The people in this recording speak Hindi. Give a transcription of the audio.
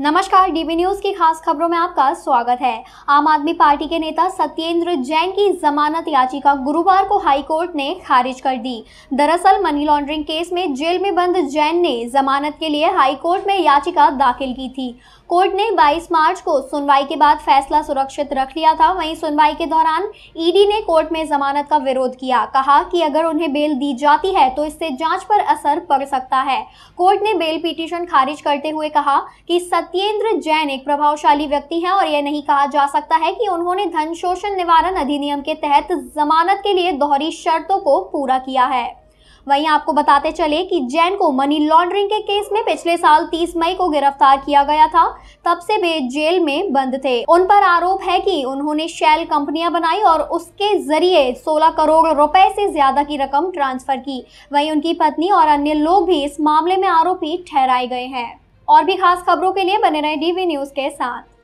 नमस्कार डीबी न्यूज की खास खबरों में आपका स्वागत है आम आदमी पार्टी के नेता सत्येंद्र जैन की जमानत याचिका गुरुवार को हाईकोर्ट ने खारिज कर दी दरअसल मनी लॉन्ड्रिंग केस में जेल में बंद जैन ने जमानत के लिए हाईकोर्ट में याचिका दाखिल की थी कोर्ट ने 22 मार्च को सुनवाई के बाद फैसला सुरक्षित रख लिया था वहीं सुनवाई के दौरान ईडी ने कोर्ट में जमानत का विरोध किया कहा कि अगर उन्हें बेल दी जाती है तो इससे जांच पर असर पड़ सकता है कोर्ट ने बेल पिटीशन खारिज करते हुए कहा कि सत्येंद्र जैन एक प्रभावशाली व्यक्ति हैं और यह नहीं कहा जा सकता है कि उन्होंने धन शोषण निवारण अधिनियम के तहत जमानत के लिए दोहरी शर्तों को पूरा किया है वहीं आपको बताते चले कि जैन को मनी लॉन्ड्रिंग के केस में पिछले साल 30 मई को गिरफ्तार किया गया था तब से वे जेल में बंद थे उन पर आरोप है कि उन्होंने शेल कंपनियां बनाई और उसके जरिए 16 करोड़ रुपए से ज्यादा की रकम ट्रांसफर की वहीं उनकी पत्नी और अन्य लोग भी इस मामले में आरोपी ठहराए गए हैं और भी खास खबरों के लिए बने रहे डीवी न्यूज के साथ